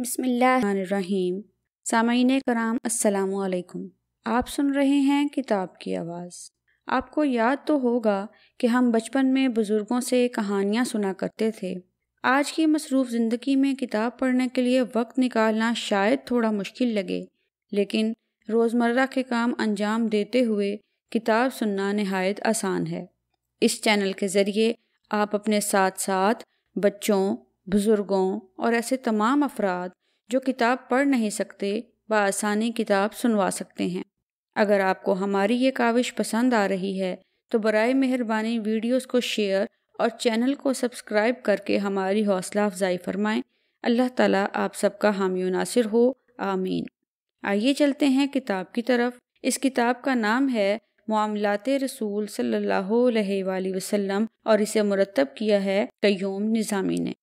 बसमीम सामीन कराम असलकुम आप सुन रहे हैं किताब की आवाज़ आपको याद तो होगा कि हम बचपन में बुज़ुर्गों से कहानियाँ सुना करते थे आज की मसरूफ़ ज़िंदगी में किताब पढ़ने के लिए वक्त निकालना शायद थोड़ा मुश्किल लगे लेकिन रोज़मर्रा के काम अंजाम देते हुए किताब सुनना नहायत आसान है इस चैनल के ज़रिए आप अपने साथ साथ बच्चों बुज़ुर्गों और ऐसे तमाम अफराद जो किताब पढ़ नहीं सकते बसानी किताब सुनवा सकते हैं अगर आपको हमारी ये काविश पसंद आ रही है तो बर मेहरबानी वीडियोज़ को शेयर और चैनल को सब्सक्राइब करके हमारी हौसला अफजाई फरमाएँ अल्लाह ताला आप सबका हामी हो आमीन आइए चलते हैं किताब की तरफ इस किताब का नाम है मामलात रसूल सल्लल्लाहु अलैहि और इसे मुरतब किया है कयूम निज़ामी ने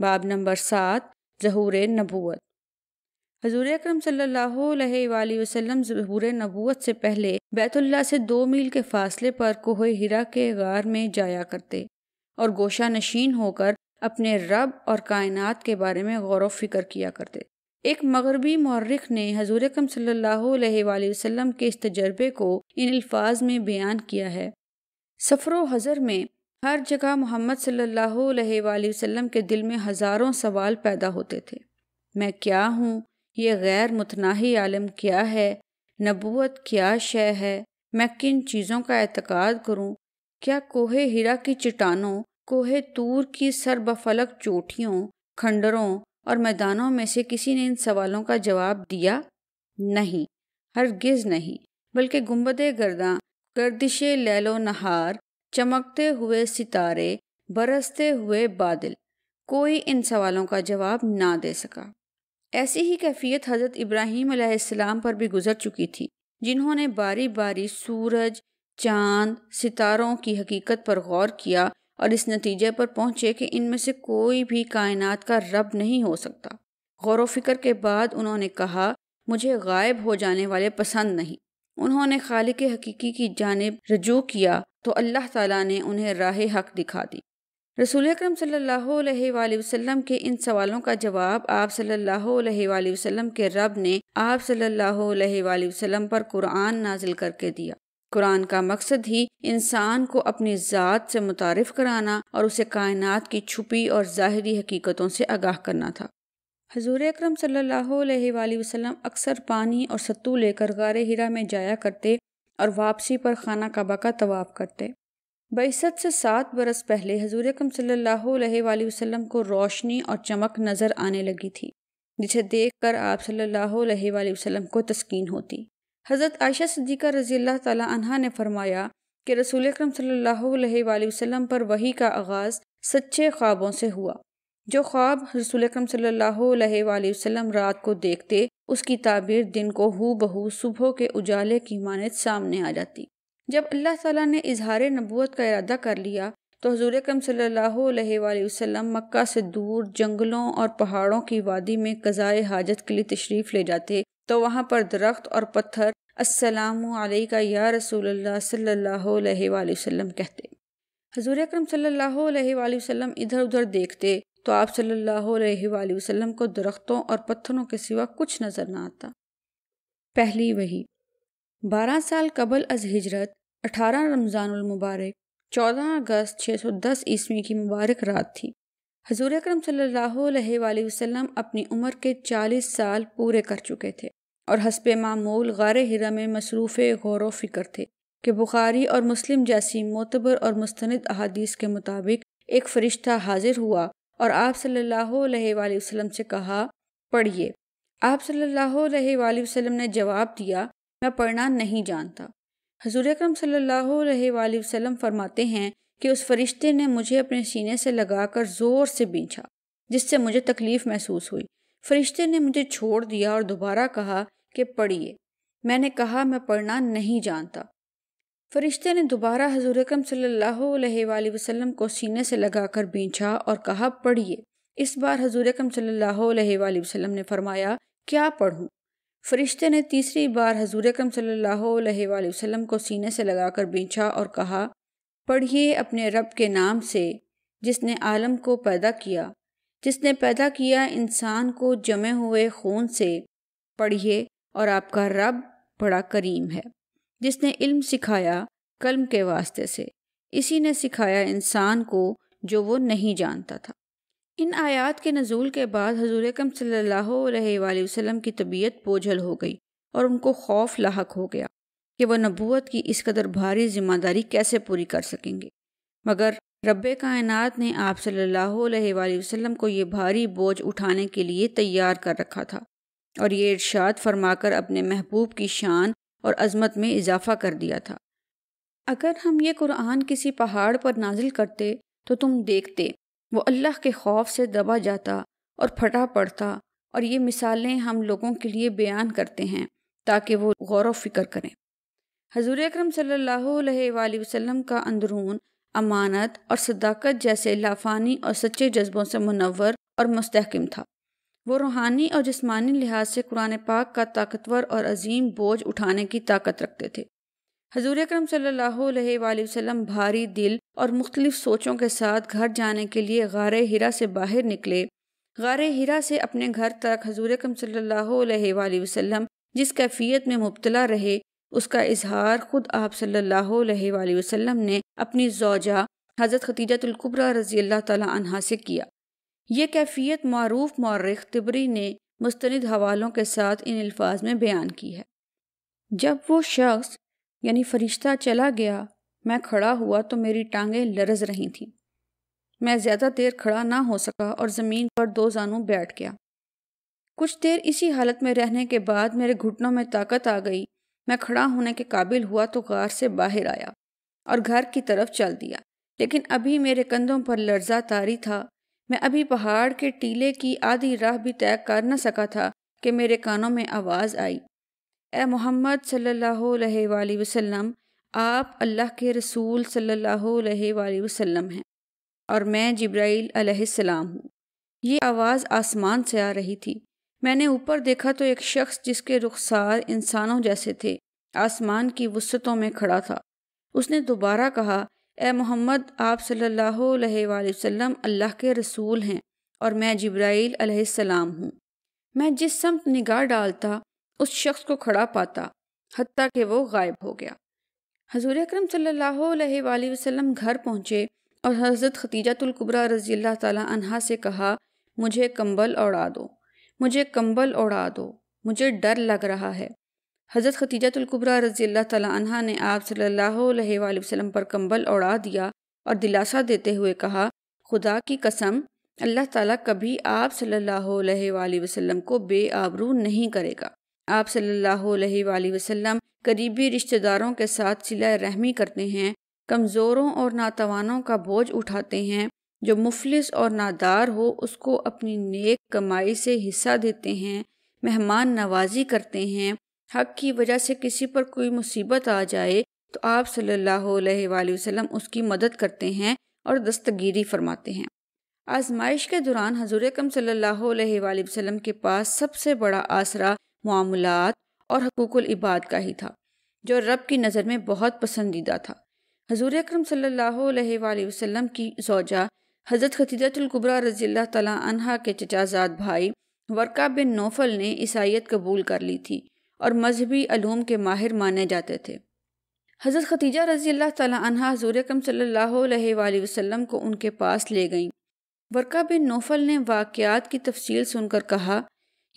बाब नंबर सात जहूर नबूत हजूर अक्रम वसल्लम जहूर नबूत से पहले बैतुल्ला से दो मील के फासले पर कोह हिरा के गार में जाया करते और गोशा नशीन होकर अपने रब और कायनात के बारे में गौर फिक्र किया करते एक मगरबी मौरख ने हजूर अकम वसल्लम के इस तजर्बे को इन अल्फाज में बयान किया है सफ़र हज़र में हर जगह मोहम्मद सल्लल्लाहु अलैहि वसल्लम के दिल में हज़ारों सवाल पैदा होते थे मैं क्या हूँ ये गैर मुतनाही आलम क्या है नबूत क्या शय है मैं किन चीज़ों का एतक़ाद करूँ क्या कोहे हीरा की चट्टानों कोहे तूर की सरबफलक चोटियों खंडरों और मैदानों में से किसी ने इन सवालों का जवाब दिया नहीं हरगिज़ नहीं बल्कि गुम्बद गर्दा गर्दिश लैलो नहार चमकते हुए सितारे बरसते हुए बादल कोई इन सवालों का जवाब ना दे सका ऐसी ही कैफियत हज़रत इब्राहिम अलैहिस्सलाम पर भी गुजर चुकी थी जिन्होंने बारी बारी सूरज चांद सितारों की हकीकत पर गौर किया और इस नतीजे पर पहुंचे कि इनमें से कोई भी कायनात का रब नहीं हो सकता गौर फिक्र के बाद उन्होंने कहा मुझे गायब हो जाने वाले पसंद नहीं उन्होंने खालिक हकीकी की जानब रजू किया तो अल्लाह ताला ने उन्हें राह हक दिखा दी रसूल अक्रम सल्लल्लाहु के इन सवालों का जवाब आप सल्ला वसम के रब ने आप सल्ला वसम पर कुरान नाजिल करके दिया कुरान का मकसद ही इंसान को अपनी ज़ात से मुतारफ़ कराना और उसे कायनात की छुपी और ज़ाहरी हकीकतों से आगाह करना था हजूर अक्रम सल्ला वसम अक्सर पानी और सत्तू लेकर गार हिरा में जाया करते और वापसी पर खाना कबा का तवाफ़ करते बैसत से सात बरस पहले हजूर अकम वसल्लम को रोशनी और चमक नज़र आने लगी थी जिसे देख कर आप सल्लल्लाहु अलैहि वसल्लम को तस्कीन होती हज़रत आयशा सदीक़ा रज़ी अल्लाह तला ने फरमाया कि रसूल अक्रम सल्लल्लाहु अलैहि वसल्लम पर वही का आगाज़ सच्चे ख्वाबों से हुआ जो ख्वाब रसूल अक्रम सल्लल्लाहु अलैहि वसल्लम रात को देखते उसकी ताबीर दिन को हु बहू सुबह के उजाले की मानद सामने आ जाती जब अल्लाह ताला ने इजहार नबूत का इरादा कर लिया तो हजूर कम सल्हसम मक्का से दूर जंगलों और पहाड़ों की वादी में कज़ाए हाजत के लिए तशरीफ़ ले जाते तो वहाँ पर दरख्त और पत्थर असलम का या रसूल सल्ला वसम कहते हजूर अक्रम सल्ला वसम इधर उधर देखते तो आप सल्लल्लाहु अलैहि वसल्लम को दरख्तों और पत्थरों के सिवा कुछ नज़र ना आता पहली वही बारह साल कबल अज हिजरत अठारह रमज़ानमबारक चौदह अगस्त छः सौ दस ईस्वी की मुबारक रात थी हजूर अक्रम सल्लल्लाहु अपनी उम्र के चालीस साल पूरे कर चुके थे और हसब मामूल गार हिरा में मसरूफ़ गौर फिक्र थे कि बुखारी और मुस्लिम जैसी मोतबर और मुस्त अहादीस के मुताबिक एक फ़रिश्ता हाजिर हुआ और आप सल्लल्लाहु अलैहि वसल्लम से कहा पढ़िए आप सल्लल्लाहु अलैहि वसल्लम ने जवाब दिया मैं पढ़ना नहीं जानता हजूर अक्रम सल्लल्लाहु वसल्लम फरमाते हैं कि उस फरिश्ते ने मुझे अपने सीने से लगाकर ज़ोर से बीछा जिससे मुझे तकलीफ़ महसूस हुई फरिश्ते ने मुझे छोड़ दिया और दोबारा कहा कि पढ़िए मैंने कहा मैं पढ़ना नहीं जानता फरिश्ते ने दोबारा हजूर अकम सल्हसम को सीने से लगाकर बींछा और कहा पढ़िए इस बार हजूर अकम सल्हसम ने फरमाया क्या पढ़ूँ फरिश्ते ने तीसरी बार हजूर अकम सल्हसम को सीने से लगाकर बींछा और कहा पढ़िए अपने रब के नाम से जिसने आलम को पैदा किया जिसने पैदा किया इंसान को जमे हुए खून से पढ़िए और आपका रब बड़ा करीम है जिसने इल्म सिखाया कलम के वास्ते से इसी ने सिखाया इंसान को जो वो नहीं जानता था इन आयात के नज़ूल के बाद हजूर कम सल्ला अलैहि वसल्लम की तबीयत बोझल हो गई और उनको खौफ लाक हो गया कि वह नबूत की इस कदर भारी जिम्मेदारी कैसे पूरी कर सकेंगे मगर रब कायनात ने आप सल्ला वसलम को ये भारी बोझ उठाने के लिए तैयार कर रखा था और ये इर्शाद फरमाकर अपने महबूब की शान और अजमत में इजाफा कर दिया था अगर हम ये कुरान किसी पहाड़ पर नाजिल करते तो तुम देखते वो अल्लाह के खौफ से दबा जाता और फटा पड़ता और ये मिसालें हम लोगों के लिए बयान करते हैं ताकि वो गौर फिक्र करें हजूर अक्रम सल्लल्लाहु अलैहि का अंदरून अमानत और सदाकत जैसे लाफानी और सच्चे जज्बों से मुनवर और मुस्तकम था वो रूहानी और जिस्मानी लिहाज से कुरान पाक का ताकतवर और अजीम बोझ उठाने की ताकत रखते थे हजूर अक्रम सल्हसम भारी दिल और मुख्तलिफ सोचों के साथ घर जाने के लिए गार हिरा से बाहर निकले गार हिरा से अपने घर तक हजूर अक्रम सल्हसम जिस कैफियत में मुबतला रहे उसका इजहार खुद आप सल्हसम ने अपनी जोजा हज़रत खतीजतुल्कुबरा रज़ी अल्लाह तला से किया ये कैफियत मरूफ मौरख तिबरी ने मुस्तंद हवालों के साथ इन अल्फाज में बयान की है जब वो शख्स यानी फरिश्ता चला गया मैं खड़ा हुआ तो मेरी टांगें लरज रही थीं मैं ज़्यादा देर खड़ा ना हो सका और ज़मीन पर दो जानू बैठ गया कुछ देर इसी हालत में रहने के बाद मेरे घुटनों में ताकत आ गई मैं खड़ा होने के काबिल हुआ तो गार से बाहर आया और घर की तरफ चल दिया लेकिन अभी मेरे कंधों पर लर्जा तारी था मैं अभी पहाड़ के टीले की आधी राह भी तय कर न सका था कि मेरे कानों में आवाज़ आई ए मोहम्मद सल्ला अलैहि आप अल्लाह के रसूल सल्ला अलैहि हैं और मैं जब्राईल अलैहिस्सलाम हूँ ये आवाज़ आसमान से आ रही थी मैंने ऊपर देखा तो एक शख्स जिसके रुखसार इंसानों जैसे थे आसमान की वसतों में खड़ा था उसने दोबारा कहा ए मोहम्मद आप सल्लल्लाहु वसल्लम अल्लाह के रसूल हैं और मैं जब्राईल अलैहिस्सलाम हूँ मैं जिस समत निगाह डालता उस शख्स को खड़ा पाता हती कि वो गायब हो गया हजूर अक्रम सल्ला अलैहि घर पहुँचे और हज़रत खतीजातुल्कुबरा रज़ी अल्लाह से कहा मुझे कम्बल ओढ़ा दो मुझे कंबल ओढ़ा दो मुझे डर लग रहा है हज़रत खतीजतुल्कुबरा रज़ी अल्लाह तला ने आप सल्लल्लाहु अलैहि वसल्लम पर कम्बल ओढ़ा दिया और दिलासा देते हुए कहा खुदा की कसम अल्लाह ताला कभी आप सल्लल्लाहु अलैहि वसल्लम को बेआबरू नहीं करेगा आप सल्लल्लाहु अलैहि वसल्लम करीबी रिश्तेदारों के साथ सिला रहमी करते हैं कमज़ोरों और नातवानों का बोझ उठाते हैं जो मुफलिस और नादार हो उसको अपनी नेक कमाई से हिस्सा देते हैं मेहमान नवाजी करते हैं हक की वजह से किसी पर कोई मुसीबत आ जाए तो आप सल्लल्लाहु अलैहि वसल्लम उसकी मदद करते हैं और दस्तगीरी फरमाते हैं आजमाइश के दौरान हजूर कम सल्लल्लाहु अलैहि वसल्लम के पास सबसे बड़ा आसरा मामलात और हकूकुल इबाद का ही था जो रब की नज़र में बहुत पसंदीदा था हजूर अक्रम सल्लल्लाहु अलैहि वसल्लम की जोजा हज़रत खतीजतुल्कुबरा रज़ी अल्लाह तला के चचाजाद भाई वर्का बिन नौफल ने ईसाइत कबूल कर ली थी और मजहबी अलूम के माहिर माने जाते थे हज़रत खतीजा रज़ी अल्लाह तहा हजूर कम वसम को उनके पास ले गईं वर्का बिन नोफल ने वाक़ात की तफसील सुनकर कहा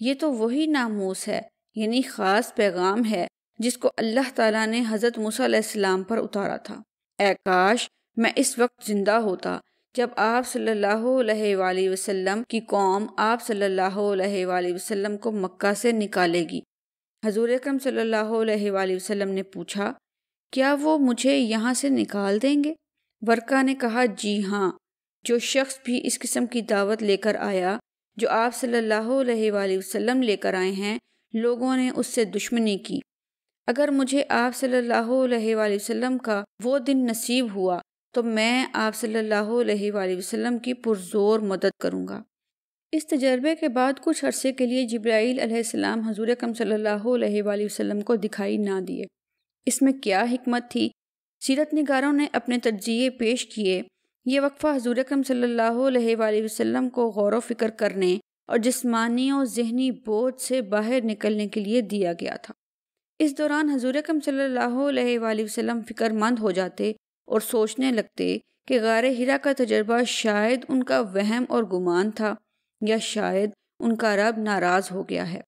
यह तो वही नामोस है यानी ख़ास पैगाम है जिसको अल्लाह तला ने हज़रत मूसम पर उतारा था आकाश मैं इस वक्त ज़िंदा होता जब आप सल्ला अलैहि की कौम आप सल्ला अलैहि को मक्का से निकालेगी हजूर अक्रम वसल्लम ने पूछा क्या वो मुझे यहाँ से निकाल देंगे वर्का ने कहा जी हाँ जो शख्स भी इस किस्म की दावत लेकर आया जो आप सल्ला अलैहि लेकर आए हैं लोगों ने उससे दुश्मनी की अगर मुझे आप सल्ला अलैहि का वो दिन नसीब हुआ तो मैं आप सल्ला अलैहि की पुरजोर मदद करूँगा इस तजर्बे के बाद कुछ अरसे के लिए जब्राईलम हजूर कम सल्ला वसम को दिखाई ना दिए इसमें क्या हमत थी सीरत निगारों ने अपने तजिए पेश किए ये वक्फ़ा हजूर कम सल्ला वसम को गौर फिक्र करने और जिसमानी और जहनी बोझ से बाहर निकलने के लिए दिया गया था इस दौरान हजूर कम वसल्लम फ़िक्रमंद हो जाते और सोचने लगते कि गार हिरा का तजर्बा शायद उनका वहम और गुमान था या शायद उनका रब नाराज़ हो गया है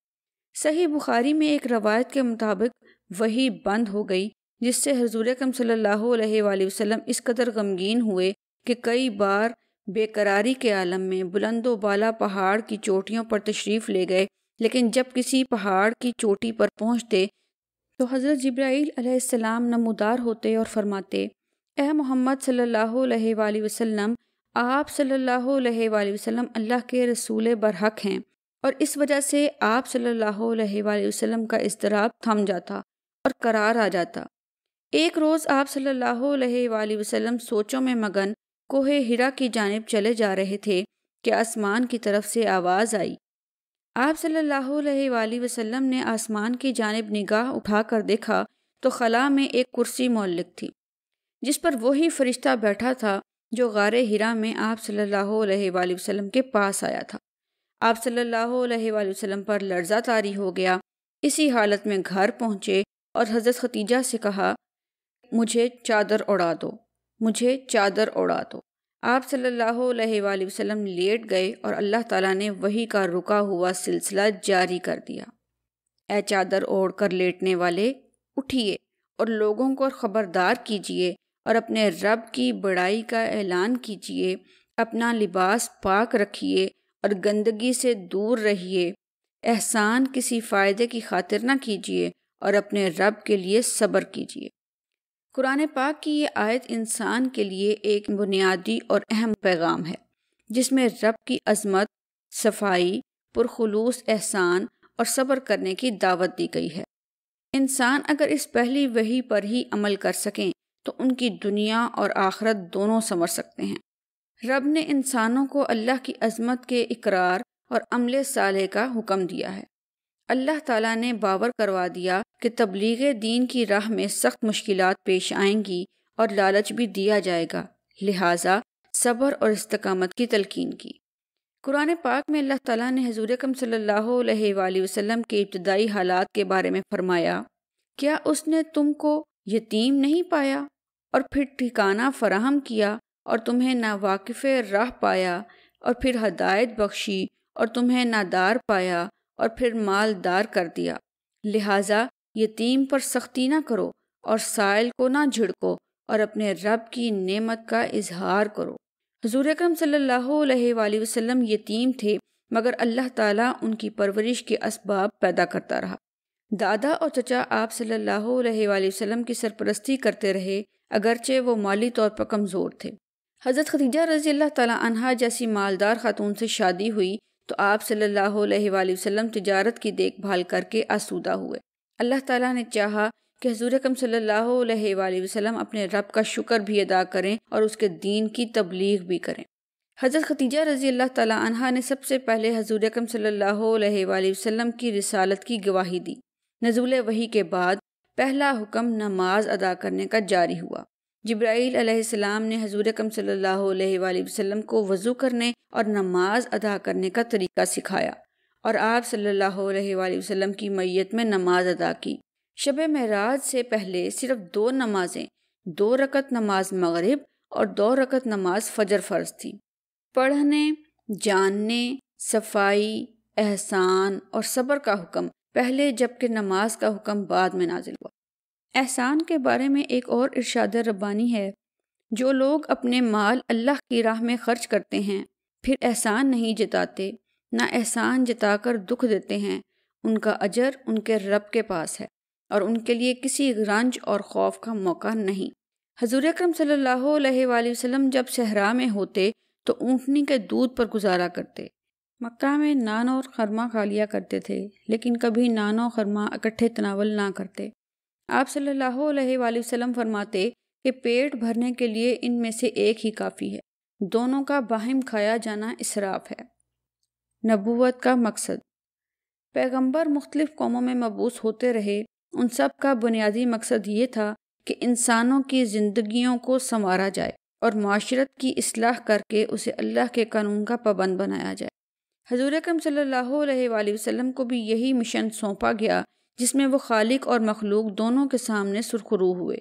सही बुखारी में एक रवायत के मुताबिक वही बंद हो गई जिससे हजूर कम सल्लाम इस कदर गमगीन हुए कि कई बार बेकरारी के आलम में बुलंदो बाला पहाड़ की चोटियों पर तशरीफ़ ले गए लेकिन जब किसी पहाड़ की चोटी पर पहुँचते तो हज़रत जब्राईल नमदार होते और फरमाते ए मोहम्मद सल्लल्लाहु अलैहि वसल्लम आप सल्लल्लाहु अलैहि वसल्लम अल्लाह के रसूल बरहक हैं और इस वजह से आप सल्लल्लाहु अलैहि वसल्लम का इसतराब थम जाता और करार आ जाता एक रोज़ आप सल्लल्लाहु अलैहि वसल्लम सोचों में मगन कोहे हिरा की जानब चले जा रहे थे कि आसमान की तरफ से आवाज़ आई आप सल्लल्लाहु अलैहि वसल्लम ने आसमान की जानब निगाह उठा कर देखा तो खला में एक कुर्सी मौलिक थी जिस पर वही फरिश्ता बैठा था जो गार हिरा में आप सल्लल्लाहु अलैहि वसल्लम के पास आया था आप सल्लल्लाहु अलैहि वसल्लम पर लर्जा तारी हो गया इसी हालत में घर पहुँचे और हजरत खतीजा से कहा मुझे चादर उड़ा दो मुझे चादर उड़ा दो आप सल्लल्लाहु अलैहि वसल्लम लेट गए और अल्लाह ताला ने वही का रुका हुआ सिलसिला जारी कर दिया ए चादर ओढ़ कर लेटने वाले उठिए और लोगों को खबरदार कीजिए और अपने रब की बड़ाई का ऐलान कीजिए अपना लिबास पाक रखिए और गंदगी से दूर रहिए एहसान किसी फ़ायदे की खातिर ना कीजिए और अपने रब के लिए सब्र कीजिए कुरान पाक की ये आयत इंसान के लिए एक बुनियादी और अहम पैगाम है जिसमें रब की अजमत सफाई पुरखलूस एहसान और सब्र करने की दावत दी गई है इंसान अगर इस पहली वही पर ही अमल कर सकें तो उनकी दुनिया और आखरत दोनों समझ सकते हैं रब ने इंसानों को अल्लाह की अजमत के इकरार और अमल साले का हुक्म दिया है अल्लाह ताला ने बावर करवा दिया कि तबलीग दीन की राह में सख्त मुश्किल पेश आएंगी और लालच भी दिया जाएगा लिहाजा सब्र और इस्तकामत की तलकिन की कुरान पाक में अल्लाह ताला ने हजूर कम सल्ला वसलम के इब्तदाई हालात के बारे में फरमाया क्या उसने तुमको यतीम नहीं पाया और फिर ठिकाना फराहम किया और तुम्हें ना वाकिफ़ राह पाया और फिर हदायत बख्शी और तुम्हें नादार पाया और फिर मालदार कर दिया लिहाजा यतीम पर सख्ती ना करो और साइल को ना झिड़को और अपने रब की नेमत का इजहार करो हजूर अक्रम वसल्लम यतीम थे मगर अल्लाह ताला उनकी परवरिश के इसबाब पैदा करता रहा दादा और चचा आप सल्लल्लाहु अलैहि वसल्लम की सरपरस्ती करते रहे अगरचे वो माली तौर पर कमज़ोर थे हज़रत खदीजा रज़ी अल्लाह तला जैसी मालदार खातून से शादी हुई तो आप सल्लल्लाहु अलैहि वसल्लम तजारत की देखभाल करके आसूदा हुए अल्लाह तला ने चाहा कि हजूर कम सल्लल्लाहु अलैहि वसल्लम अपने रब का शुक्र भी अदा करें और उसके दीन की तबलीग भी करें हज़रत खतीजा रज़ी अल्लाह तला ने सबसे पहले हजूर कम सल्लल्लाहु अलैहि वसल्लम की रिसालत की गवाही दी नजूल वही के बाद पहला हुक्म नमाज अदा करने का जारी हुआ अलैहिस्सलाम ने हजूर अकम सल्ला वसल्लम को वज़ू करने और नमाज अदा करने का तरीका सिखाया और आप अलैहि वसल्लम की मैत में नमाज अदा की शब महराज से पहले सिर्फ दो नमाजें दो रकत नमाज मगरिब और दो रकत नमाज फजर फ़र्ज थी पढ़ने जानने सफाई एहसान और सब्र का हुक्म पहले जबकि नमाज का हुक्म बाद में नाजिल हुआ एहसान के बारे में एक और इर्शाद रब्बानी है जो लोग अपने माल अल्लाह की राह में खर्च करते हैं फिर एहसान नहीं जताते ना एहसान जताकर दुख देते हैं उनका अजर उनके रब के पास है और उनके लिए किसी रंज और खौफ का मौका नहीं हजूर अक्रम सल्लल्लाहु वसम जब सहरा में होते तो ऊँटनी के दूध पर गुजारा करते मक्का में नान और खरमा खा लिया करते थे लेकिन कभी नान और खरमा इकट्ठे तनावल ना करते आप सल्लल्लाहु अलैहि वसल्लम फरमाते कि पेट भरने के लिए इनमें से एक ही काफ़ी है दोनों का बाहिम खाया जाना इसराफ है नबूवत का मकसद पैगंबर मुख्तलिफ़ कौमों में मबूस होते रहे उन सब का बुनियादी मकसद ये था कि इंसानों की ज़िंदगियों को संवारा जाए और माशरत की असलाह करके उसे अल्लाह के कानून का पाबंद बनाया जाए हजूर अकरम सल्लल्लाहु वसल्लम को भी यही मिशन सौंपा गया जिसमें वो खालिक और मखलूक दोनों के सामने सुरखरू हुए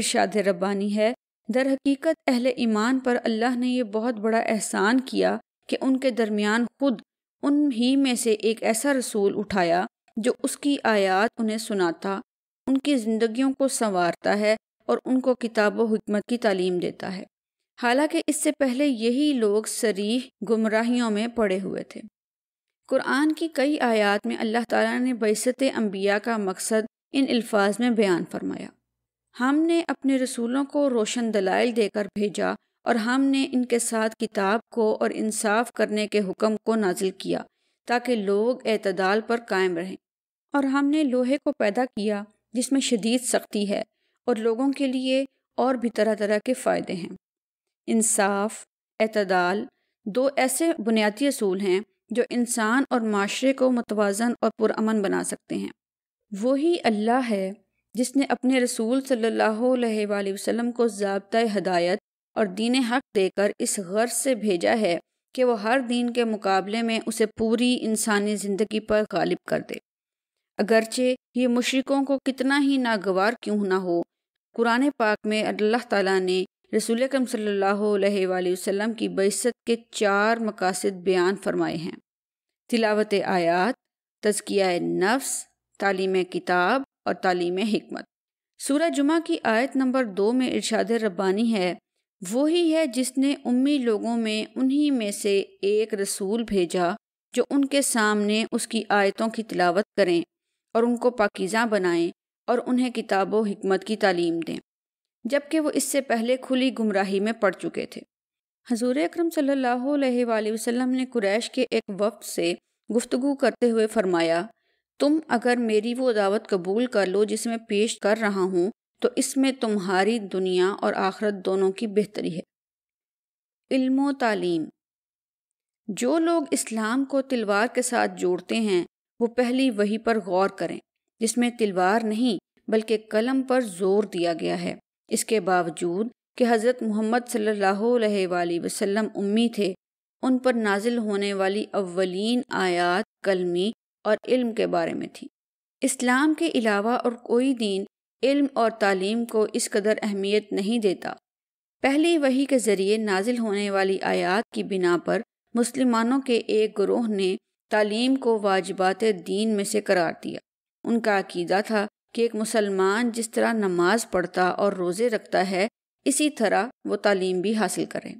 इर्शाद रब्बानी है दर हकीकत अहल ईमान पर अल्लाह ने यह बहुत बड़ा एहसान किया कि उनके दरमियान खुद उन ही में से एक ऐसा रसूल उठाया जो उसकी आयात उन्हें सुनाता उनकी ज़िंदगियों को संवारता है और उनको किताब व हमत की तालीम देता है हालांकि इससे पहले यही लोग सरीह गुमराहियों में पड़े हुए थे कुरान की कई आयात में अल्लाह ताला ने बैसत अम्बिया का मकसद इन अल्फाज में बयान फरमाया हमने अपने रसूलों को रोशन दलाइल देकर भेजा और हमने इनके साथ किताब को और इंसाफ करने के हुक्म को नाजिल किया ताकि लोग अतदाल पर कायम रहें और हमने लोहे को पैदा किया जिसमें शदीद सख्ती है और लोगों के लिए और भी तरह तरह के फ़ायदे हैं इंसाफ अतदाल दो ऐसे बुनियादी असूल हैं जो इंसान और माशरे को मतवाजन और पुरान बना सकते हैं वही अल्लाह है जिसने अपने रसूल सल्ला वसम को जबता हदायत और दीन हक देकर इस गर्ज से भेजा है कि वह हर दिन के मुकाबले में उसे पूरी इंसानी ज़िंदगी पर गालिब कर दे अगरचे ये मशरक़ों को कितना ही नागवार क्यों ना हो कुरान पाक में अल्लाह ताला ने रसूल अकरम सल्लल्लाहु की बैसत के चार मकासद बयान फरमाए हैं तिलावत आयात तजकिया नफ्स तालीम किताब और तालीम हमत सूर जुमा की आयत नंबर दो में इरशाद रब्बानी है वही है जिसने उम्मी लोगों में उन्हीं में से एक रसूल भेजा जो उनके सामने उसकी आयतों की तिलावत करें और उनको पाकिज़ा बनाएं और उन्हें किताब हमत की तालीम दें जबकि वो इससे पहले खुली गुमराही में पड़ चुके थे हजूर अक्रम सल्लल्लाहु ने कुरैश के एक वक्त से गुफ्तु करते हुए फरमाया तुम अगर मेरी वो दावत कबूल कर लो जिसमें पेश कर रहा हूँ तो इसमें तुम्हारी दुनिया और आखरत दोनों की बेहतरी है इल्मो तालीम जो लोग इस्लाम को तिलवार के साथ जोड़ते हैं वो पहली वही पर गौर करें जिसमें तिलवार नहीं बल्कि कलम पर जोर दिया गया है इसके बावजूद कि हज़रत मोहम्मद सल्लल्लाहु वसल्लम उम्मी थे उन पर नाजिल होने वाली अवलिन आयात कलमी और इल्म के बारे में थी इस्लाम के अलावा और कोई दीन इल्म और तालीम को इस कदर अहमियत नहीं देता पहली वही के ज़रिए नाजिल होने वाली आयात की बिना पर मुसलमानों के एक ग्रोह ने तालीम को वाजबात दीन में से करार दिया उनका अकीदा था कि एक मुसलमान जिस तरह नमाज पढ़ता और रोज़े रखता है इसी तरह वो तालीम भी हासिल करें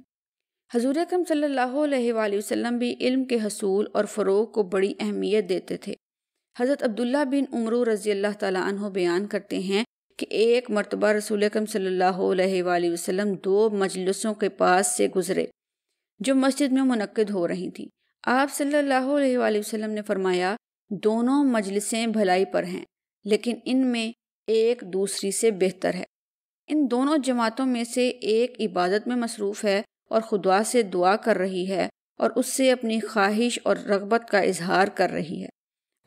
हजूर अक्रम सल्लल्लाहु भी इल्म के हसूल और फ़रोग को बड़ी अहमियत देते थे हज़रत अब्दुल्ला बिन उमरू रज़ी अल्लाह तह बयान करते हैं कि एक मरतबा रसूल अक्रम सल्लल्लाहु अलैहि दो मजलिसों के पास से गुज़रे जो मस्जिद में मनक़द हो रही थी आप सल्लल्लाहु अलैहि ने फरमाया दोनों मजलिसें भलाई पर हैं लेकिन इनमें एक दूसरी से बेहतर है इन दोनों जमातों में से एक इबादत में मसरूफ़ है और खुदा से दुआ कर रही है और उससे अपनी ख्वाहिश और रगबत का इजहार कर रही है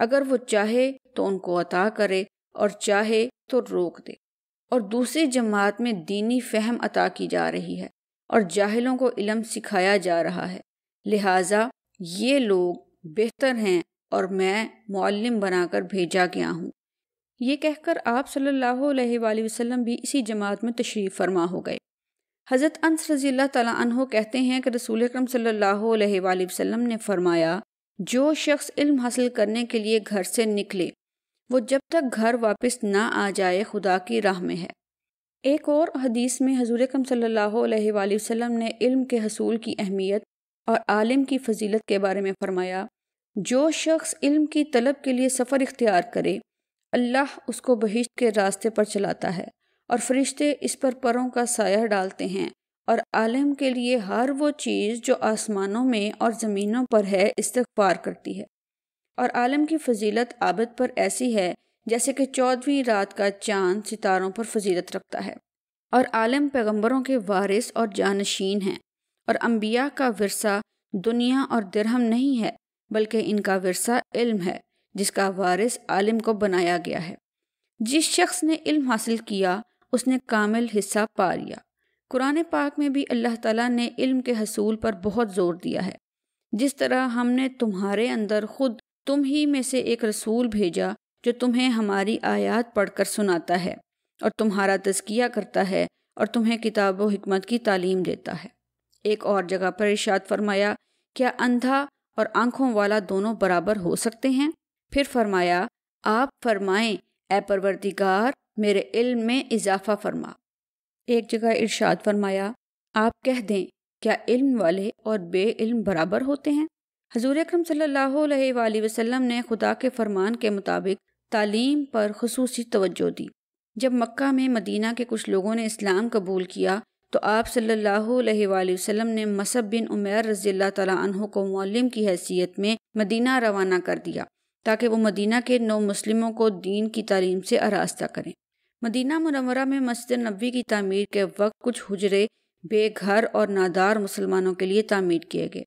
अगर वो चाहे तो उनको अता करे और चाहे तो रोक दे और दूसरी जमात में दीनी फहम अता की जा रही है और जाहिलों को इलम सिखाया जा रहा है लिहाजा ये लोग बेहतर हैं और मैं मौलम बनाकर भेजा गया हूँ ये कहकर आप सल्लल्लाहु अलैहि वसल्लम भी इसी जमात में तशरीफ़ फरमा हो गए हज़रत अंस रज़ी अल्लाह कहते हैं कि रसूल अक्रम सल्लल्लाहु अलैहि वसल्लम ने फरमाया जो शख्स इल्म हासिल करने के लिए घर से निकले वो जब तक घर वापस ना आ जाए खुदा की राह में है एक और हदीस में हजूर कम सल्लल्लाहु अलैहि वसल्लम ने इल्म के हसूल की अहमियत और आलिम की फजीलत के बारे में फ़रमाया जो शख्स इल्म की तलब के लिए सफ़र इख्तियार करे अल्लाह उसको बहिश्त के रास्ते पर चलाता है और फरिश्ते इस पर परों का साया डालते हैं और आलम के लिए हर वो चीज़ जो आसमानों में और ज़मीनों पर है इस्तार करती है और आलम की फजीलत आबद पर ऐसी है जैसे कि चौदहवीं रात का चांद सितारों पर फजीलत रखता है और आलम पैगंबरों के वारिस और जानशीन हैं और अम्बिया का वरसा दुनिया और दरहम नहीं है बल्कि इनका वरसा इल्म है जिसका वारिस आलिम को बनाया गया है जिस शख्स ने इल्म हासिल किया उसने कामिल हिस्सा पा लिया कुरान पाक में भी अल्लाह ताला ने इल्म के हसूल पर बहुत ज़ोर दिया है जिस तरह हमने तुम्हारे अंदर खुद तुम ही में से एक रसूल भेजा जो तुम्हें हमारी आयात पढ़कर सुनाता है और तुम्हारा तजकिया करता है और तुम्हें किताब व हमत की तालीम देता है एक और जगह पर इर्शाद फरमाया क्या अंधा और आंखों वाला दोनों बराबर हो सकते हैं फिर फरमाया आप फरमाएं ए परवरदिगार मेरे इल्म में इजाफा फरमा एक जगह इरशाद फरमाया आप कह दें क्या इल्म वाले और बे इल्म बराबर होते हैं हजूर अक्रम सल्लल्लाहु अलैहि ने खुदा के फरमान के मुताबिक तालीम पर खसूस तोज्जो दी जब मक्का में मदीना के कुछ लोगों ने इस्लाम कबूल किया तो आप सल्लल्लाहु अलैहि ने मसब बिन उमर रज़ी अल्लाह तला को मौलम की हैसियत में मदीना रवाना कर दिया ताकि वो मदीना के नौ मुस्लिमों को दीन की तालीम से आरास्ता करें मदीना मनवरा में मस्जिद नबी की तमीर के वक्त कुछ हजरे बेघर और नादार मुसलमानों के लिए तमीर किए गए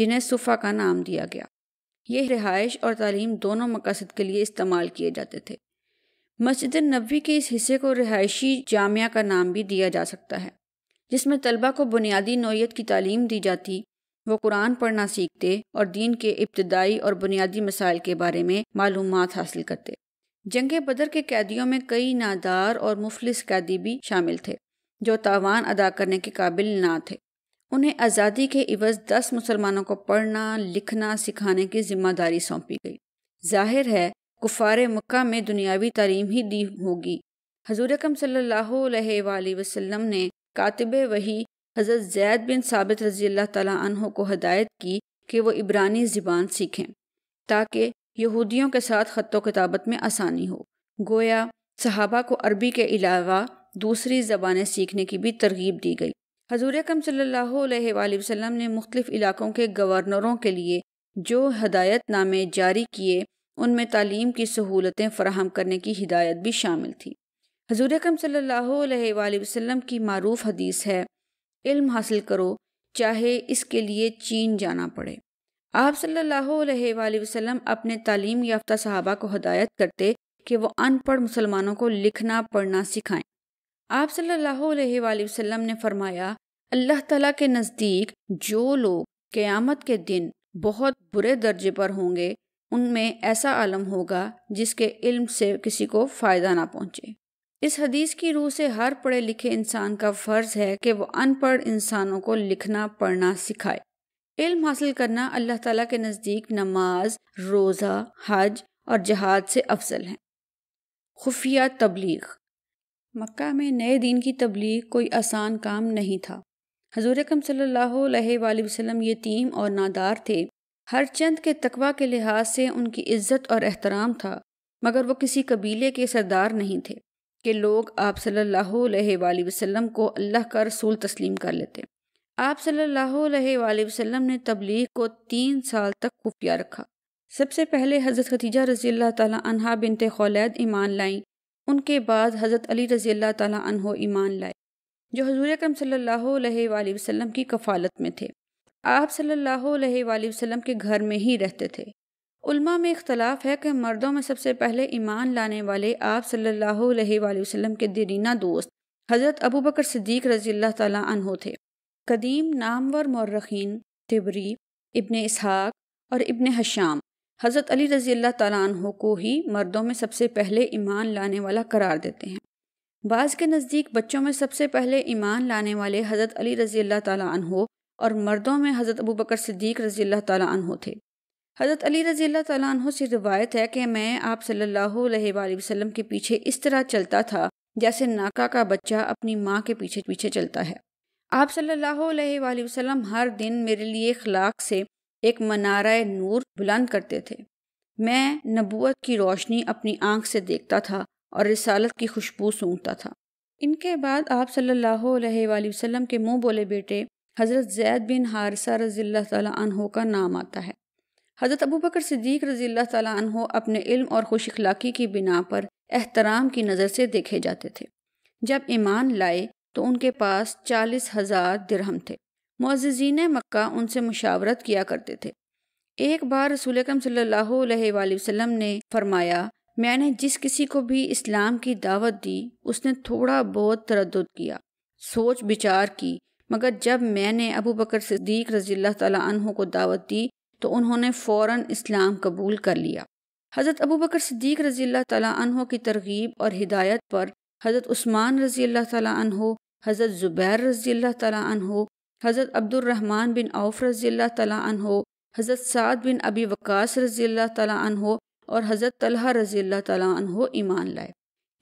जिन्हें सुफ़ा का नाम दिया गया ये रिहाइश और तालीम दोनों मकसद के लिए इस्तेमाल किए जाते थे मस्जिद नबी के इस हिस्से को रिहायशी जामिया का नाम भी दिया जा सकता है जिसमें तलबा को बुनियादी नोयत की तालीम दी जाती वो कुरान पढ़ना सीखते और दीन के इब्तदाई और बुनियादी मसाइल के बारे में मालूम हासिल करते जंग बदर के कैदियों में कई नादार और मुफलिस कैदी भी शामिल थे जो तावान अदा करने के काबिल ना थे उन्हें आज़ादी के इवज़ दस मुसलमानों को पढ़ना लिखना सिखाने की जिम्मेदारी सौंपी गई जाहिर है कुफार मक्का में दुनियावी तालीम ही दी होगी हजूर अकम सल्ला वसलम ने कातब वही हज़रत जैद बिन साबित रजी अल्लाह तह को हदायत की कि वो इब्रानी ज़बान सीखें ताकि यहूदियों के साथ ख़त किताबत में आसानी हो गोया सहाबा को अरबी के अलावा दूसरी ज़बानें सीखने की भी तरगीब दी गई हजूर कम सल्ला वसम ने मुख्तलिफ़ इलाक़ों के गवर्नरों के लिए जो हदायत नामे जारी किए उनमें तालीम की सहूलतें फराहम करने की हिदायत भी शामिल थी हजूर कम सल्ला वसम की मरूफ हदीस है इल्म हासिल करो चाहे इसके लिए चीन जाना पड़े आप सल्लल्लाहु अलैहि वसल्लम अपने तालीम याफ्ता सहाबा को हदायत करते कि वो अनपढ़ मुसलमानों को लिखना पढ़ना सिखाएं आप सल्लल्लाहु अलैहि वसल्लम ने फरमाया अल्लाह ताला के नज़दीक जो लोग क़यामत के दिन बहुत बुरे दर्जे पर होंगे उनमें ऐसा आलम होगा जिसके इल्म से किसी को फ़ायदा ना पहुँचे इस हदीस की रूह से हर पढ़े लिखे इंसान का फ़र्ज है कि वह अनपढ़ इंसानों को लिखना पढ़ना सिखाए इल्म हासिल करना अल्लाह ताला के नज़दीक नमाज रोज़ा हज और जहाद से अफजल है खुफिया तबलीग मक्का में नए दिन की तबलीग कोई आसान काम नहीं था हजूर कम सल्लल्लाहु अलैहि वसल्लम यतीम और नादार थे हर चंद के तकवा के लिहाज से उनकी इज्जत और एहतराम था मगर वो किसी कबीले के सरदार नहीं थे कि लोग आप सल्लल्लाहु अलैहि वसल्लम को अल्लाह का रसूल तस्लीम कर लेते आप सल्लल्लाहु अलैहि वसल्लम ने तबलीग को तीन साल तक खुफिया रखा सबसे पहले हज़रत खतीजा रज़ी अल्लाह बिनत खौलैद ईमान लाईं उनके बाद हज़रत अली रज़ी अल्लाह ईमान लाए जो हजूर अक्रम सल्लल्लाहु वसम की कफ़ालत में थे आप सल्लल्लाहु अलैहि वसल्लम के घर में ही रहते थे उल्मा में इख्तलाफ है कि मर्दों में सबसे पहले ईमान लाने वाले आप सल्लल्लाहु अलैहि वसल्लम के दरीना दोस्त हज़रत अबू बकर सिद्दीक रज़ी अल्लाह तहो थे कदीम नामवर मौरखीन तिबरी इबन इसहाक और इबन हशाम हज़रत अली रज़ी अल्लाह तहों को ही मर्दों में सबसे पहले ईमान लाने वाला करार देते हैं बाज़ के नज़दीक बच्चों में सबसे पहले ईमान लाने वाले हज़रत अली रज़ी अल्लाह तहों और मर्दों में हज़रत अबू बकर सिद्दीक रज़ी अल्लाह तहों थे हज़रत अली रज़ी तु से रिवायत है कि मैं आप सल्लल्लाहु अलैहि वसल्लम के पीछे इस तरह चलता था जैसे नाका का बच्चा अपनी माँ के पीछे पीछे चलता है आप सल्ला अलैहि हर दिन मेरे लिए अखलाक से एक मनारा नूर बुलंद करते थे मैं नबूत की रोशनी अपनी आँख से देखता था और रिसालत की खुशबू सूंघता था इनके बाद आप सल्ला अलैहि के मुँह बोले बेटे हज़रत जैद बिन हारसा रज़ी तन का नाम आता है हज़रत अबू बकर सिद्दीक रज़ी तु अपने इल्म और खुश अखलाक़ी की बिना पर एहतराम की नज़र से देखे जाते थे जब ईमान लाए तो उनके पास चालीस हज़ार दिरहम थे मोजीन मक्का उनसे मुशावरत किया करते थे एक बार रसूल अकरम वसम ने फरमाया मैंने जिस किसी को भी इस्लाम की दावत दी उसने थोड़ा बहुत तरद किया सोच विचार की मगर जब मैंने अबू बकर सिद्दीक रजील्ला तहों को दावत दी तो उन्होंने फ़ौर इस्लाम कबूल कर लिया हज़रत अबू बकर सिद्दीक रज़ी अल्लाह की तरगीब और हिदायत पर हज़रत उस्मान रज़ी अल्लाह हज़रत ज़ुबैर रज़ी अल्लाह हज़रत अब्दुलरहमान बिन औफ रज़ी अल्लाह हज़रत साद बिन अबी वक़ास रज़ी अल्लाह तहों और हज़रत तलहा रज़ी अल्लाह ईमान लाए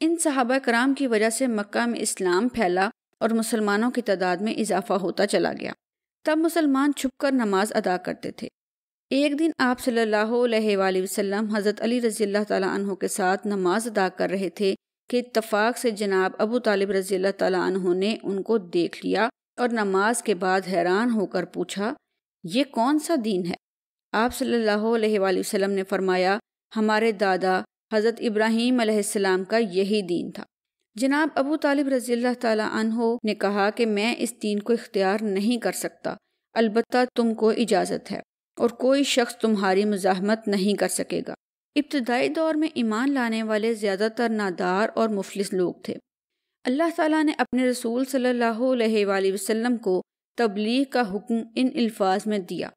इन सहाबा कराम की वजह से मक्का में इस्लाम फैला और मुसलमानों की तादाद में इजाफा होता चला गया तब मुसलमान छुप कर नमाज अदा करते थे एक दिन आप सल्लल्लाहु अलैहि वसल्लम हज़रत अली रज़ी अल्लाह तु के साथ नमाज अदा कर रहे थे कि इतफ़ाक़ से जनाब अबू तालिब रज़ी अल्लाह तु ने उनको देख लिया और नमाज के बाद हैरान होकर पूछा ये कौन सा दीन है आप सल्लल्लाहु अलैहि वसल्लम ने फरमाया हमारे दादा हज़रत इब्राहीम अलैहिस्सलाम का यही दीन था जनाब अबू तालिब रज़ी अल्लाह तु ने कहा कि मैं इस दीन को इख्तियार नहीं कर सकता अलबत् तुमको इजाज़त है और कोई शख्स तुम्हारी मजाहमत नहीं कर सकेगा इब्तदाई दौर में ईमान लाने वाले ज़्यादातर नादार और मुफलिस लोग थे अल्लाह ताला ने अपने रसूल सल्लल्लाहु अलैहि वसल्लम को तबलीग का हुक्म इन अल्फाज में दिया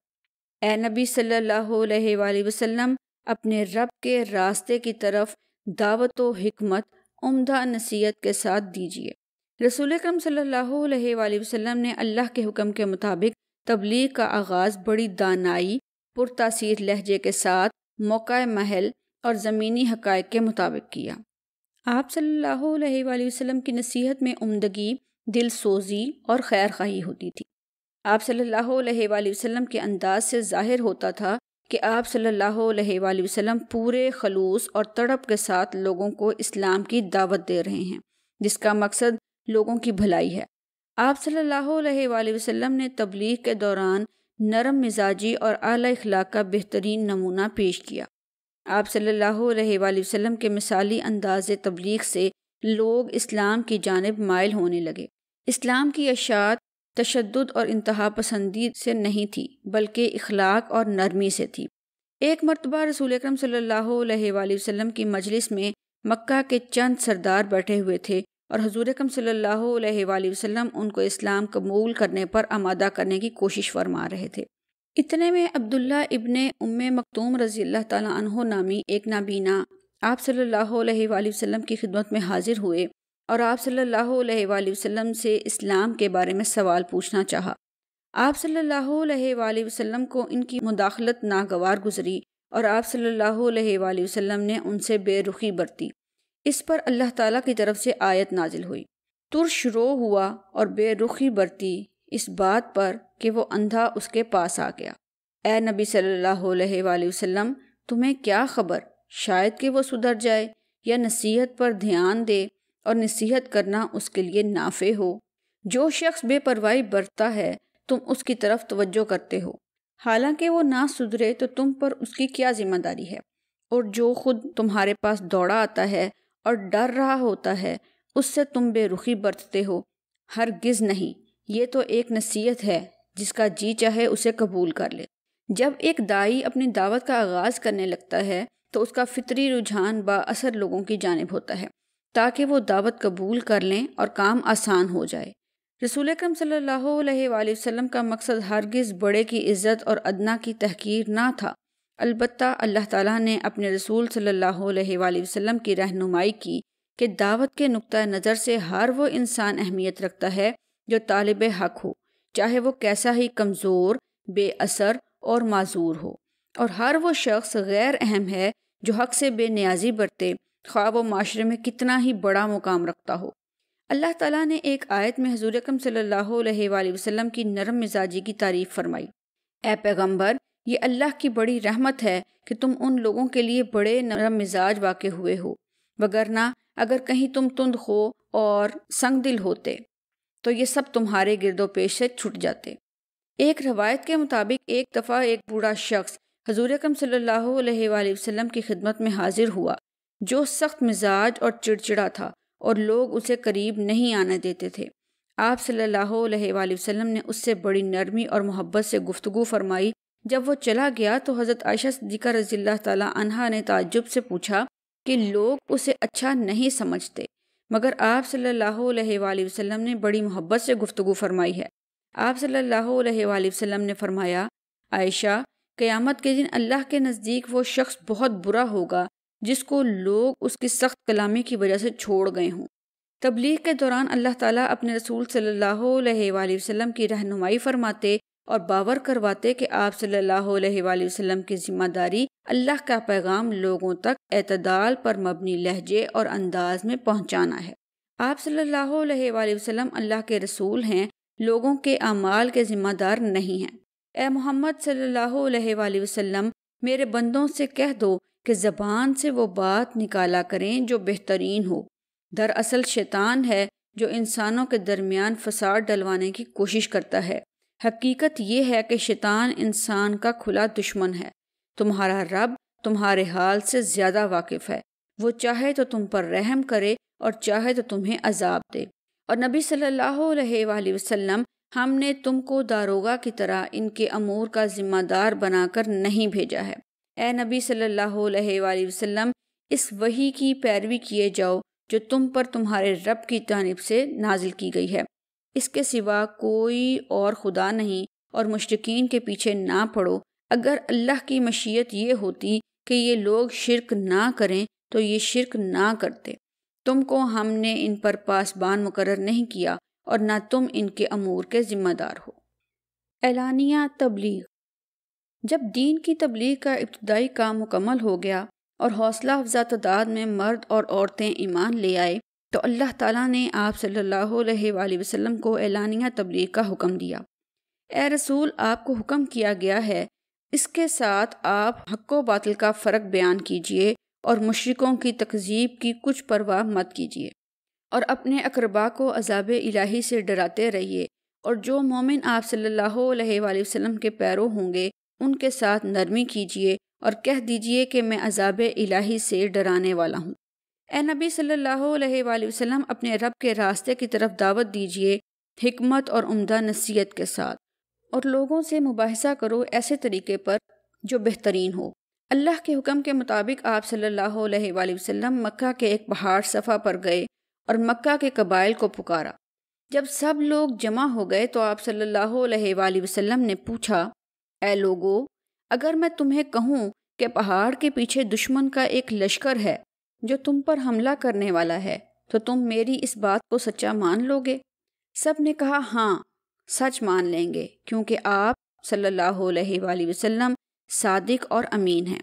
ए नबी सल्लल्लाहु अलैहि वसल्लम अपने रब के रास्ते की तरफ दावत व हमत उम्दा नसीहत के साथ दीजिए रसूल अक्रम सल्लल्लाहु अलैहि वसल्लम ने अल्लाह के हुक्म के मुताबिक तबलीग का आगाज़ बड़ी दानाई पुरतासीर लहजे के साथ मौका महल और ज़मीनी हक के मुताबिक किया आप सल्लल्लाहु अलैहि वसल्लम की नसीहत में उमदगी दिल सोजी और खैर खाही होती थी आप सल्लल्लाहु अलैहि वसल्लम के अंदाज से जाहिर होता था कि आप सल्लल्लाहु अलैहि वसल्लम पूरे खलूस और तड़प के साथ लोगों को इस्लाम की दावत दे रहे हैं जिसका मकसद लोगों की भलाई है आप सल्लल्लाहु वसल्लम ने तबलीग के दौरान नरम मिजाजी और अली अखलाक का बेहतरीन नमूना पेश किया आप सल्लल्लाहु अलैहि वसल्लम के मिसाली अंदाज तबलीग से लोग इस्लाम की जानब मायल होने लगे इस्लाम की अशात तशद और इंतहा पसंदी से नहीं थी बल्कि इखलाक और नरमी से थी एक मरतबा रसूल अक्रम सल्ला वसम की मजलिस में मक्का के चंद सरदार बैठे हुए थे और हजूर कम सल्ला वसम उनको इस्लाम कबूल करने पर आमादा करने की कोशिश फरमा रहे थे इतने में अब्दुल्ला इबन उम मखतूम रज़ी अल्लाह तह नामी एक नाबीना आप सल्ला अलैहि की खिदमत में हाजिर हुए और आप सल्ला अलैहि से इस्लाम के बारे में सवाल पूछना चाहा आप सल्ला अलैहि को इनकी मुदाखलत नागवार गुजरी और आप सल्ला वसम ने उनसे बेरुखी बरती इस पर अल्लाह ताला की तरफ से आयत नाजिल हुई तुर रो हुआ और बेरुखी बरती इस बात पर कि वो अंधा उसके पास आ गया ए नबी सल्लल्लाहु अलैहि वसल्लम तुम्हें क्या खबर शायद कि वो सुधर जाए या नसीहत पर ध्यान दे और नसीहत करना उसके लिए नाफे हो जो शख्स बेपरवाही बरतता है तुम उसकी तरफ तवज्जो करते हो हालांकि वो ना सुधरे तो तुम पर उसकी क्या जिम्मेदारी है और जो खुद तुम्हारे पास दौड़ा आता है और डर रहा होता है उससे तुम बेरुखी बरतते हो गिज नहीं ये तो एक नसीहत है जिसका जी चाहे उसे कबूल कर ले जब एक दाई अपनी दावत का आगाज़ करने लगता है तो उसका फितरी रुझान बा असर लोगों की जानब होता है ताकि वो दावत कबूल कर लें और काम आसान हो जाए रसूल अक्रम सल्लल्लाहु अलैहि वसल्लम का मकसद हरगिज़ बड़े की इज़्ज़त और अदना की तहकीर ना था अलबत् अल्लाह ताला ने अपने रसूल सल्लल्लाहु अलैहि वसल्लम की रहनुमाई की कि दावत के नुक़ नज़र से हर वो इंसान अहमियत रखता है जो तालब हक हो चाहे वो कैसा ही कमज़ोर बेअसर और माजूर हो और हर वो शख्स गैर अहम है जो हक से बेनियाजी बरते ख्वाब व माशरे में कितना ही बड़ा मुकाम रखता हो अल्लाह ताला ने एक आयत में हजूर अकम वसम की नरम मिजाजी की तारीफ़ फरमाई ए पैगम्बर ये अल्लाह की बड़ी रहमत है कि तुम उन लोगों के लिए बड़े नरम मिजाज वाक़ हुए हो वगरना अगर कहीं तुम तुंद हो और संग दिल होते तो ये सब तुम्हारे गिरदो पेश से छुट जाते एक रवायत के मुताबिक एक दफ़ा एक बूढ़ा शख्स हजूर अकम सल्हसम की खिदमत में हाजिर हुआ जो सख्त मिजाज और चिड़चिड़ा था और लोग उसे करीब नहीं आने देते थे आप सल्लल्लाहु अलैहि वसल्लम ने उससे बड़ी नरमी और मोहब्बत से गुफ्तु फरमाई जब वो चला गया तो हज़रत आयशा सिद्दीक़ा रज़ी तहा ने ताज्जुब से पूछा कि लोग उसे अच्छा नहीं समझते मगर आप सल्लल्लाहु अलैहि वसल्लम ने बड़ी मोहब्बत से गुफ्तु फरमाई है आप सल्लल्लाहु अलैहि वसल्लम ने फरमाया आयशा क़यामत के दिन अल्लाह के नज़दीक वो शख्स बहुत बुरा होगा जिसको लोग उसकी सख्त कलामी की वजह से छोड़ गए हों तबलीग के दौरान अल्लाह ताला अपने रसूल सल्लल्लाहु अलैहि वसल्लम की रहनुमाई फरमाते और बावर करवाते कि आप सल्लल्लाहु अलैहि वसल्लम की जिम्मेदारी अल्लाह का पैगाम लोगों तक एतदाल पर मबनी लहजे और अंदाज में पहुँचाना है आप सल्लल्लाहु अलैहि वसल्लम अल्लाह के रसूल हैं लोगों के अमाल के ज़िम्मेदार नहीं हैं ए मोहम्मद सल्लल्लाहु अलैहि वसल्लम मेरे बंदों से कह दो कि ज़बान से वो बात निकाला करें जो बेहतरीन हो दरअसल शैतान है जो इंसानों के दरमियान फसाद डलवाने की कोशिश करता है हकीकत यह है कि शैतान इंसान का खुला दुश्मन है तुम्हारा रब तुम्हारे हाल से ज़्यादा वाकिफ़ है वो चाहे तो तुम पर रहम करे और चाहे तो तुम्हें अजाब दे और नबी सल्लल्लाहु अलैहि वसल्लम हमने तुमको दारोगा की तरह इनके अमूर का ज़िम्मेदार बनाकर नहीं भेजा है ए नबी सल्लल्लाहु अलैहि वसल्लम इस वही की पैरवी किए जाओ जो तुम पर तुम्हारे रब की जानब से नाजिल की गई है इसके सिवा कोई और खुदा नहीं और मुश्किन के पीछे ना पड़ो अगर अल्लाह की मशीयत ये होती कि ये लोग शिरक ना करें तो ये शिरक ना करते तुमको हमने इन पर पासबान मुकर नहीं किया और ना तुम इनके अमूर के ज़िम्मेदार हो एलानिया तबलीग जब दीन की तबलीग का इब्तदाई काम मुकम्मल हो गया और हौसला अफजा तदाद में मर्द और औरतें ईमान ले आए तो अल्लाह ताला ने आप सल्लल्लाहु अलैहि वसल्लम को एलानिया तबलीग का हुक्म दिया ए रसूल आपको हुक्म किया गया है इसके साथ आप हक व बातिल का फ़र्क बयान कीजिए और मशरक़ों की तकजीब की कुछ परवाह मत कीजिए और अपने अकरबा को अजाब इलाही से डराते रहिए और जो मोमिन आप सल्लल्लाहु अलैहि वसल्लम के पैरों होंगे उनके साथ नरमी कीजिए और कह दीजिए कि मैं अजाब इलाही से डराने वाला हूँ ए नबी सल्ला वसम अपने रब के रास्ते की तरफ दावत दीजिए हमत और उमदा नसीहत के साथ और लोगों से मुबासा करो ऐसे तरीके पर जो बेहतरीन हो अल्लाह के हुक्म के मुताबिक आप सल्ला वसम मक्का के एक पहाड़ सफ़ा पर गए और मक्का के कबाइल को पुकारा जब सब लोग जमा हो गए तो आप सल्ला वसम ने पूछा ए लोगो अगर मैं तुम्हें कहूँ कि पहाड़ के पीछे दुश्मन का एक लश्कर है जो तुम पर हमला करने वाला है तो तुम मेरी इस बात को सच्चा मान लोगे सब ने कहा हाँ सच मान लेंगे क्योंकि आप सल्लल्लाहु अलैहि वसल्लम सादिक और अमीन हैं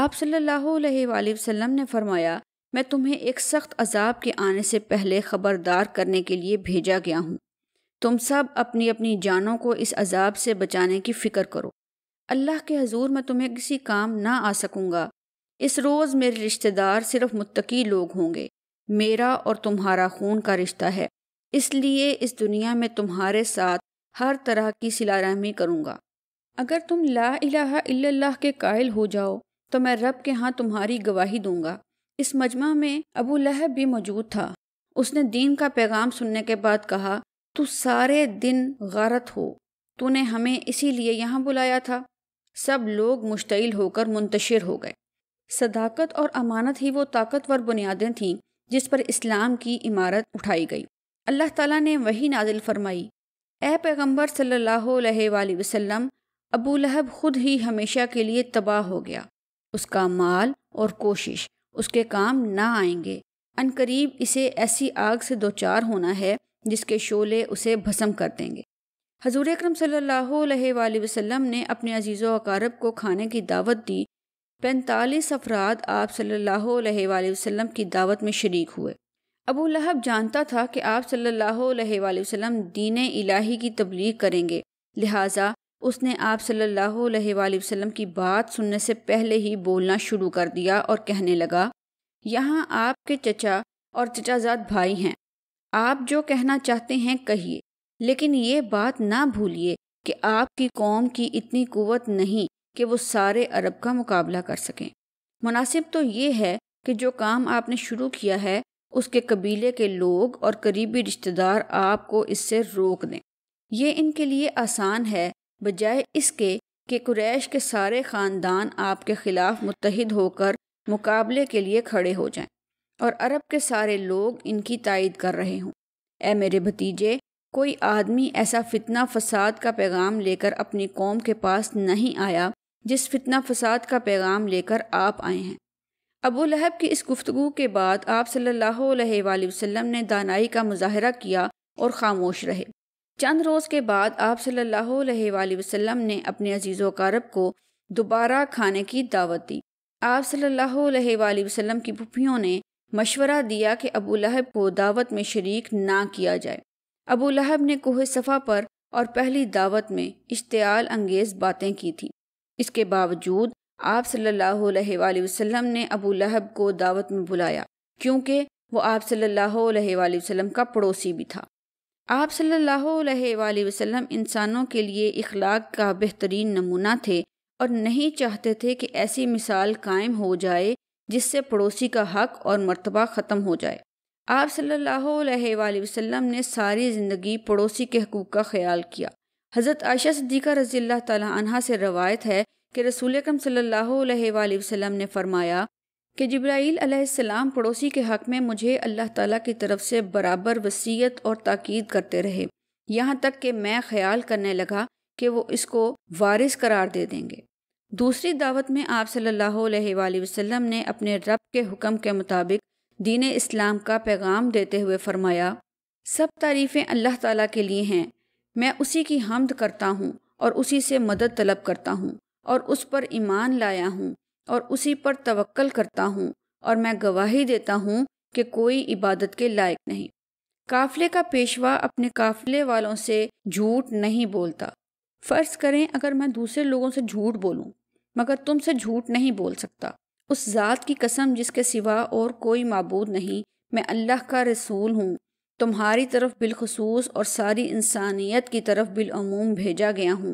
आप सल्लल्लाहु अलैहि वसल्लम ने फरमाया मैं तुम्हें एक सख्त अजाब के आने से पहले ख़बरदार करने के लिए भेजा गया हूँ तुम सब अपनी अपनी जानों को इस अजाब से बचाने की फ़िक्र करो अल्लाह के हजूर मैं तुम्हें किसी काम ना आ सकूँगा इस रोज़ मेरे रिश्तेदार सिर्फ मुत्तकी लोग होंगे मेरा और तुम्हारा खून का रिश्ता है इसलिए इस दुनिया में तुम्हारे साथ हर तरह की सिलारहमी करूँगा अगर तुम ला इलाहा इल्लल्लाह के कायल हो जाओ तो मैं रब के यहाँ तुम्हारी गवाही दूंगा इस मजमा में अबू लहब भी मौजूद था उसने दीन का पैगाम सुनने के बाद कहा तू सारे दिन गारत हो तूने हमें इसीलिए यहाँ बुलाया था सब लोग मुश्तिल होकर मुंतशिर हो गए सदाकत और अमानत ही वो ताकतवर बुनियादें थीं जिस पर इस्लाम की इमारत उठाई गई अल्लाह ताला ने वही नाजिल फरमाई ए पैगम्बर सल्लल्लाहु अलैहि वसल्लम अबू लहब खुद ही हमेशा के लिए तबाह हो गया उसका माल और कोशिश उसके काम ना आएंगे अनकरीब इसे ऐसी आग से दो चार होना है जिसके शोले उसे भस्म कर देंगे हजूर अक्रम सल्ला वसलम ने अपने अजीज़ अकारब को खाने की दावत दी पैंतालीस अफराद आप सल्ला वसम की दावत में शरीक हुए अबू लहब जानता था कि आप सल्ला वसम दीन इलाही की तबलीग करेंगे लिहाजा उसने आप सल्ला वसम की बात सुनने से पहले ही बोलना शुरू कर दिया और कहने लगा यहाँ आपके चचा और चचाजाद भाई हैं आप जो कहना चाहते हैं कहिए लेकिन ये बात ना भूलिए कि आपकी कौम की इतनी कुवत नहीं कि वो सारे अरब का मुकाबला कर सकें मुनासिब तो ये है कि जो काम आपने शुरू किया है उसके कबीले के लोग और करीबी रिश्तेदार आपको इससे रोक दें ये इनके लिए आसान है बजाय इसके कि कुरैश के सारे ख़ानदान आपके ख़िलाफ़ मुतहद होकर मुकाबले के लिए खड़े हो जाएं और अरब के सारे लोग इनकी तायद कर रहे हों ए मेरे भतीजे कोई आदमी ऐसा फितना फसाद का पैगाम लेकर अपनी कौम के पास नहीं आया जिस फितना फसाद का पैगाम लेकर आप आए हैं अबू लहब की इस गुफ्तु के बाद आप सल्लल्लाहु अलैहि वसल्लम ने दानाई का मुजाहरा किया और ख़ामोश रहे चंद रोज़ के बाद आप सल्लल्लाहु अलैहि वसल्लम ने अपने अजीज़ वारब को दोबारा खाने की दावत दी आप सल्लल्लाहु अलैहि वसल्लम की पुफियों ने मशवरा दिया कि अबू लहब को दावत में शरीक ना किया जाए अबू लहब ने कोहे सफ़ा पर और पहली दावत में इश्तियाल अंगेज़ बातें की थी इसके बावजूद आप सल्लल्लाहु अलैहि वसल्लम ने अबू लहब को दावत में बुलाया क्योंकि वो आप सल्लल्लाहु अलैहि वसल्लम का पड़ोसी भी था आप सल्लल्लाहु अलैहि वसल्लम इंसानों के लिए इखलाक का बेहतरीन नमूना थे और नहीं चाहते थे कि ऐसी मिसाल कायम हो जाए जिससे पड़ोसी का हक और मरतबा ख़त्म हो जाए आप सल्लल्लाहु अलैहि वसल्लम ने सारी ज़िंदगी पड़ोसी के हकूक़ का ख्याल किया हज़रत आयशा सिद्दीक़ा रजी अल्लाह तह से रवायत है कि रसूल अकरम सल्लल्लाहु अलैहि वसल्लम ने फरमाया कि जब्राईल अलैहिस्सलाम पड़ोसी के हक़ में मुझे अल्लाह ताला की तरफ से बराबर वसीयत और ताकीद करते रहे यहाँ तक कि मैं ख्याल करने लगा कि वो इसको वारिस करार दे देंगे दूसरी दावत में आप सल्लल्लाहु अलैहि वसल्लम ने अपने रब के हुक्म के मुताबिक दीन इस्लाम का पैगाम देते हुए फरमाया सब तारीफ़ें अल्लाह ताला के लिए हैं मैं उसी की हमद करता हूँ और उसी से मदद तलब करता हूँ और उस पर ईमान लाया हूँ और उसी पर तवक्ल करता हूँ और मैं गवाही देता हूँ कि कोई इबादत के लायक नहीं काफले का पेशवा अपने काफले वालों से झूठ नहीं बोलता फ़र्ज़ करें अगर मैं दूसरे लोगों से झूठ बोलूं, मगर तुमसे झूठ नहीं बोल सकता उस ज़ात की कसम जिसके सिवा और कोई मबूद नहीं मैं अल्लाह का रसूल हूँ तुम्हारी तरफ बिलखसूस और सारी इंसानियत की तरफ बिलूम भेजा गया हूँ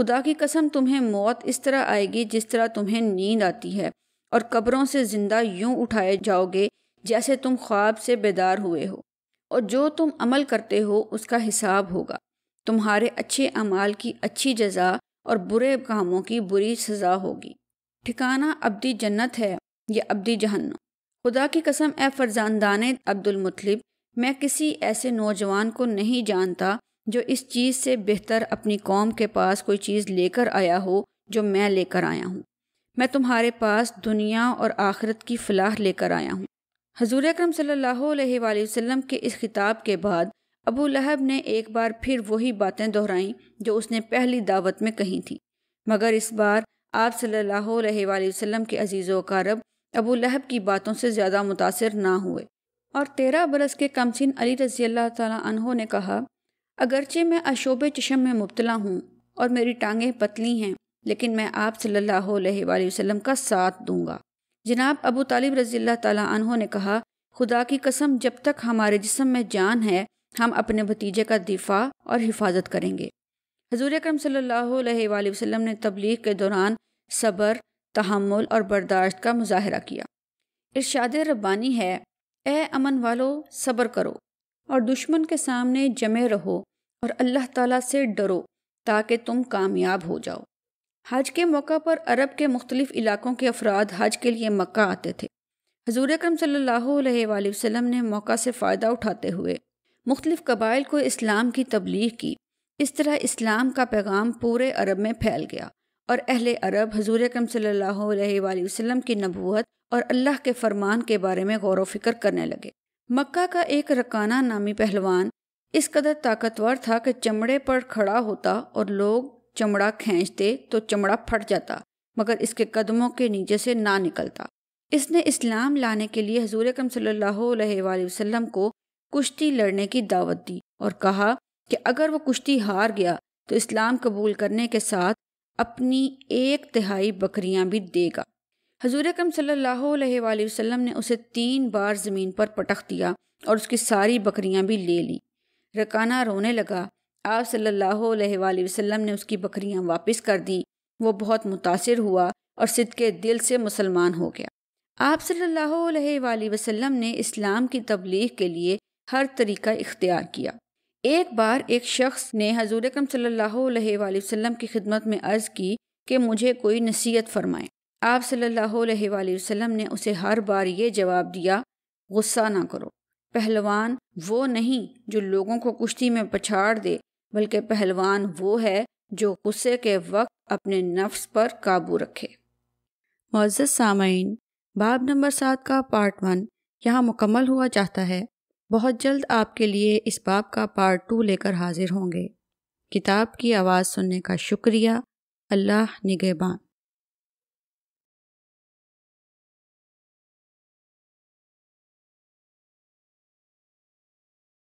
खुदा की कसम तुम्हें मौत इस तरह आएगी जिस तरह तुम्हें नींद आती है और कब्रों से ज़िंदा यूं उठाए जाओगे जैसे तुम ख्वाब से बेदार हुए हो और जो तुम अमल करते हो उसका हिसाब होगा तुम्हारे अच्छे अमाल की अच्छी जजा और बुरे कामों की बुरी सज़ा होगी ठिकाना अब्दी जन्नत है या अब्दी जहन्नम खुदा की कसम ए फरजानदान अब्दुलमतलब मैं किसी ऐसे नौजवान को नहीं जानता जो इस चीज़ से बेहतर अपनी कौम के पास कोई चीज़ लेकर आया हो जो मैं लेकर आया हूँ मैं तुम्हारे पास दुनिया और आखिरत की फलाह लेकर आया हूँ हजूर अक्रम सल्लल्लाहु के इस खिताब के बाद अबू लहब ने एक बार फिर वही बातें दोहराईं जो उसने पहली दावत में कही थी मगर इस बार आप सल्लल्लाहु अलैहि के अजीज़ वक़ारब अबू लहब की बातों से ज़्यादा मुतासर ना हुए और तेरह बरस के कमसिन अली रजी अल्लाह तहों ने कहा अगरचे मैं अशोब चश्म में मुबतला हूँ और मेरी टांगें पतली हैं लेकिन मैं आप सल्लल्लाहु का साथ दूंगा जनाब अबू तालिब रजी तहों ने कहा खुदा की कसम जब तक हमारे जिसम में जान है हम अपने भतीजे का दिफा और हिफाजत करेंगे हजूर अक्रम सल्लल्लाहु ने तबलीग के दौरान सब्र तहमुल और बर्दाश्त का मुजाहरा किया इर्शाद रब्बानी है ए अमन वालो सब्र करो और दुश्मन के सामने जमे रहो और अल्लाह ताला से डरो ताकि तुम कामयाब हो जाओ हज के मौका पर अरब के मुख्तलिफ़ इलाकों के अफराद हज के लिए मक्का आते थे हजूर अक्रम वसम ने मौका से फ़ायदा उठाते हुए मुख्तफ कबाइल को इस्लाम की तबलीग की इस तरह इस्लाम का पैगाम पूरे अरब में फैल गया और अहल अरब हजूर अकरम सल्लल्लाहु की नबूत और अल्लाह के फरमान के बारे में गौर वफिक्र करने लगे मक्का का एक रकाना नामी पहलवान इस कदर ताकतवर था कि चमड़े पर खड़ा होता और लोग चमड़ा खींचते तो चमड़ा फट जाता मगर इसके कदमों के नीचे से ना निकलता इसने इस्लाम लाने के लिए हजूर अकरम सल्लल्लाहु को कुश्ती लड़ने की दावत दी और कहा कि अगर वो कुश्ती हार गया तो इस्लाम कबूल करने के साथ अपनी एक तिहाई बकरियां भी देगा हजूर अकरम सल्लल्लाहु वसल्लम ने उसे तीन बार ज़मीन पर पटख दिया और उसकी सारी बकरियां भी ले ली रकाना रोने लगा आप वसल्लम ने उसकी बकरियां वापस कर दी वो बहुत मुतासर हुआ और सिद के दिल से मुसलमान हो गया आप सल्ला अलैहि ने इस्लाम की तबलीग के लिए हर तरीका इख्तियार किया एक बार एक शख्स ने हजूर अकम सल्हसम की खिदमत में अर्ज़ की कि मुझे कोई नसीहत फरमाएं आप सल्ला वसम ने उसे हर बार ये जवाब दिया गुस्सा ना करो पहलवान वो नहीं जो लोगों को कुश्ती में पछाड़ दे बल्कि पहलवान वो है जो गुस्से के वक्त अपने नफ्स पर काबू रखे मुआज़ सामीन बाब नंबर सात का पार्ट वन यहाँ मुकम्मल हुआ चाहता है बहुत जल्द आपके लिए इस बाब का पार्ट टू लेकर हाजिर होंगे किताब की आवाज़ सुनने का शुक्रिया अल्लाह निगेबान